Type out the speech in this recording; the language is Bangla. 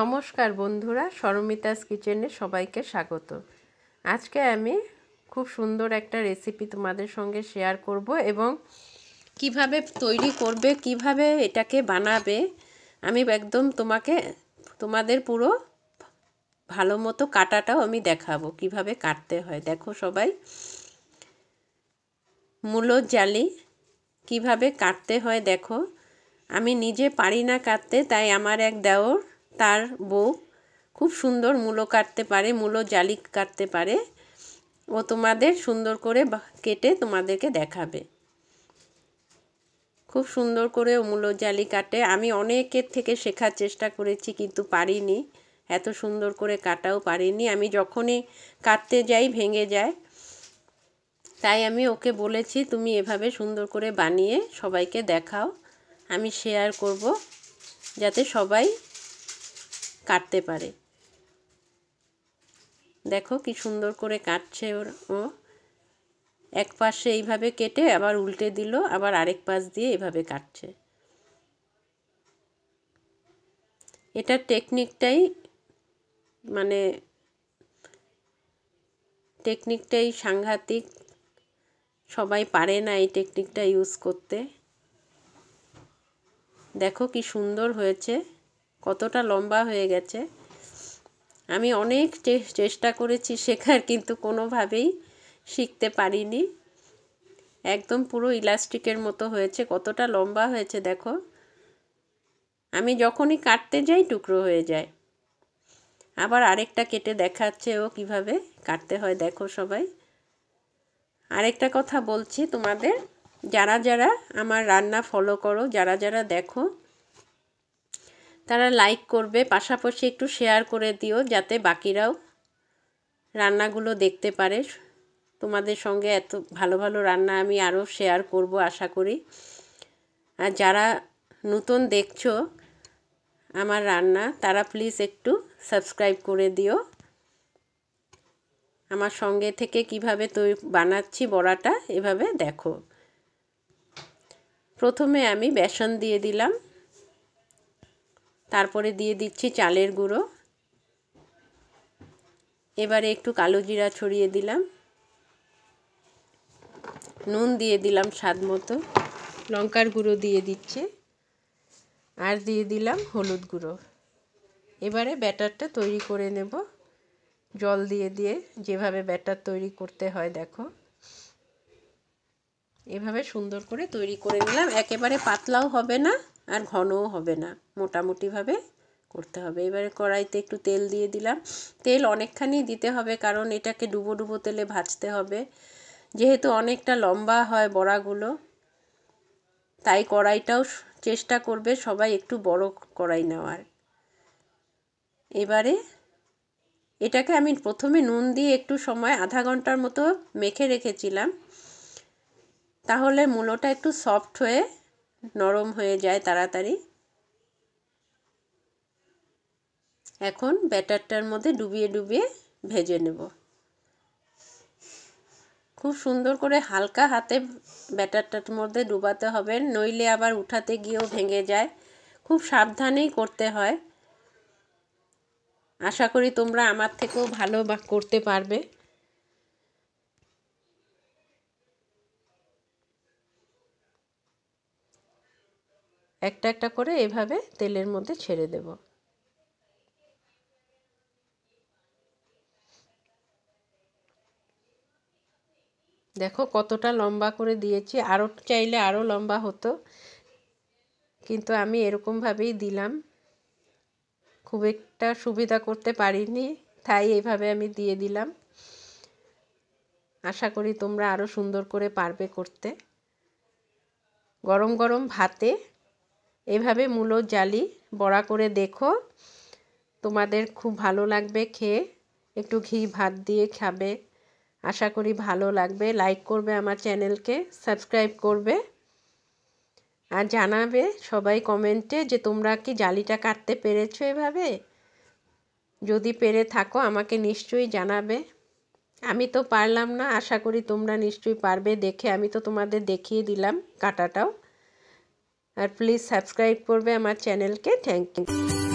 নমস্কার বন্ধুরা সরমিতাস কিচেনে সবাইকে স্বাগত আজকে আমি খুব সুন্দর একটা রেসিপি তোমাদের সঙ্গে শেয়ার করব এবং কিভাবে তৈরি করবে কিভাবে এটাকে বানাবে আমি একদম তোমাকে তোমাদের পুরো ভালো মতো কাটাটাও আমি দেখাবো কিভাবে কাটতে হয় দেখো সবাই মূল জালি কিভাবে কাটতে হয় দেখো আমি নিজে পারি না কাটতে তাই আমার এক দেওর তার বউ খুব সুন্দর মূলো কাটতে পারে মূলো জালি কাটতে পারে ও তোমাদের সুন্দর করে কেটে তোমাদেরকে দেখাবে খুব সুন্দর করে ও মূলো জালি কাটে আমি অনেকের থেকে শেখার চেষ্টা করেছি কিন্তু পারিনি এত সুন্দর করে কাটাও পারিনি আমি যখনই কাটতে যাই ভেঙে যায় তাই আমি ওকে বলেছি তুমি এভাবে সুন্দর করে বানিয়ে সবাইকে দেখাও আমি শেয়ার করব যাতে সবাই কাটতে পারে দেখো কি সুন্দর করে কাটছে ওর ও এক পাশে এইভাবে কেটে আবার উল্টে দিল আবার আরেক পাশ দিয়ে এইভাবে কাটছে এটা টেকনিকটাই মানে টেকনিকটাই সাংঘাতিক সবাই পারে না এই টেকনিকটা ইউজ করতে দেখো কি সুন্দর হয়েছে কতটা লম্বা হয়ে গেছে আমি অনেক চেষ্টা করেছি শেখার কিন্তু কোনোভাবেই শিখতে পারিনি একদম পুরো ইলাস্টিকের মতো হয়েছে কতটা লম্বা হয়েছে দেখো আমি যখনই কাটতে যাই টুকরো হয়ে যায় আবার আরেকটা কেটে দেখাচ্ছে ও কিভাবে কাটতে হয় দেখো সবাই আরেকটা কথা বলছি তোমাদের যারা যারা আমার রান্না ফলো করো যারা যারা দেখো তারা লাইক করবে পাশাপাশি একটু শেয়ার করে দিও যাতে বাকিরাও রান্নাগুলো দেখতে পারে তোমাদের সঙ্গে এত ভালো ভালো রান্না আমি আরও শেয়ার করব আশা করি আর যারা নতুন দেখছো আমার রান্না তারা প্লিজ একটু সাবস্ক্রাইব করে দিও আমার সঙ্গে থেকে কিভাবে তৈরি বানাচ্ছি বড়াটা এভাবে দেখো প্রথমে আমি বেসন দিয়ে দিলাম তারপরে দিয়ে দিচ্ছি চালের গুঁড়ো এবারে একটু কালো জিরা ছড়িয়ে দিলাম নুন দিয়ে দিলাম স্বাদ মতো লঙ্কার গুঁড়ো দিয়ে দিচ্ছে আর দিয়ে দিলাম হলুদ গুঁড়ো এবারে ব্যাটারটা তৈরি করে নেব জল দিয়ে দিয়ে যেভাবে ব্যাটার তৈরি করতে হয় দেখো এভাবে সুন্দর করে তৈরি করে নিলাম একেবারে পাতলাও হবে না আর ঘনও হবে না মোটামুটিভাবে করতে হবে এবারে কড়াইতে একটু তেল দিয়ে দিলাম তেল অনেকখানি দিতে হবে কারণ এটাকে ডুবো ডুবো তেলে ভাজতে হবে যেহেতু অনেকটা লম্বা হয় বড়াগুলো তাই কড়াইটাও চেষ্টা করবে সবাই একটু বড় কড়াই নেওয়ার এবারে এটাকে আমি প্রথমে নুন দিয়ে একটু সময় আধা ঘন্টার মতো মেখে রেখেছিলাম তাহলে মূলোটা একটু সফট হয়ে নরম হয়ে যায় তাড়াতাড়ি এখন ব্যাটারটার মধ্যে ডুবিয়ে ডুবিয়ে ভেজে নেব খুব সুন্দর করে হালকা হাতে ব্যাটারটার মধ্যে ডুবাতে হবে নইলে আবার উঠাতে গিয়েও ভেঙে যায় খুব সাবধানেই করতে হয় আশা করি তোমরা আমার থেকেও ভালো বা করতে পারবে একটা একটা করে এভাবে তেলের মধ্যে ছেড়ে দেব দেখো কতটা লম্বা করে দিয়েছি আরও চাইলে আরও লম্বা হতো কিন্তু আমি এরকমভাবেই দিলাম খুব একটা সুবিধা করতে পারিনি তাই এইভাবে আমি দিয়ে দিলাম আশা করি তোমরা আরও সুন্দর করে পারবে করতে গরম গরম ভাতে এভাবে মূলো জালি বড়া করে দেখো তোমাদের খুব ভালো লাগবে খেয়ে একটু ঘি ভাত দিয়ে খাবে আশা করি ভালো লাগবে লাইক করবে আমার চ্যানেলকে সাবস্ক্রাইব করবে আর জানাবে সবাই কমেন্টে যে তোমরা কি জালিটা কাটতে পেরেছো এভাবে যদি পেরে থাকো আমাকে নিশ্চয়ই জানাবে আমি তো পারলাম না আশা করি তোমরা নিশ্চয়ই পারবে দেখে আমি তো তোমাদের দেখিয়ে দিলাম কাটাটাও और प्लिज सबसक्राइब कर चैनल के थैंक यू